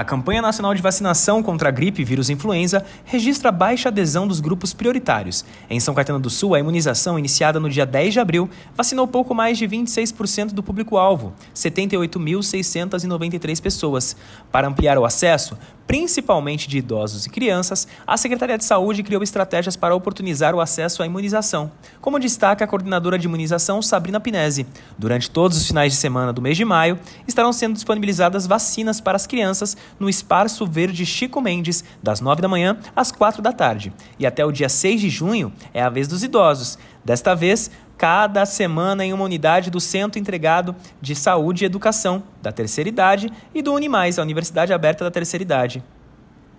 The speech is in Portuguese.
A campanha nacional de vacinação contra a gripe e vírus influenza registra baixa adesão dos grupos prioritários. Em São Caetano do Sul, a imunização iniciada no dia 10 de abril vacinou pouco mais de 26% do público-alvo, 78.693 pessoas. Para ampliar o acesso, principalmente de idosos e crianças, a Secretaria de Saúde criou estratégias para oportunizar o acesso à imunização, como destaca a coordenadora de imunização Sabrina Pinese. Durante todos os finais de semana do mês de maio, estarão sendo disponibilizadas vacinas para as crianças no Espaço Verde Chico Mendes, das 9 da manhã às 4 da tarde. E até o dia 6 de junho é a vez dos idosos. Desta vez, cada semana em uma unidade do Centro Entregado de Saúde e Educação da Terceira Idade e do Unimais, a Universidade Aberta da Terceira Idade.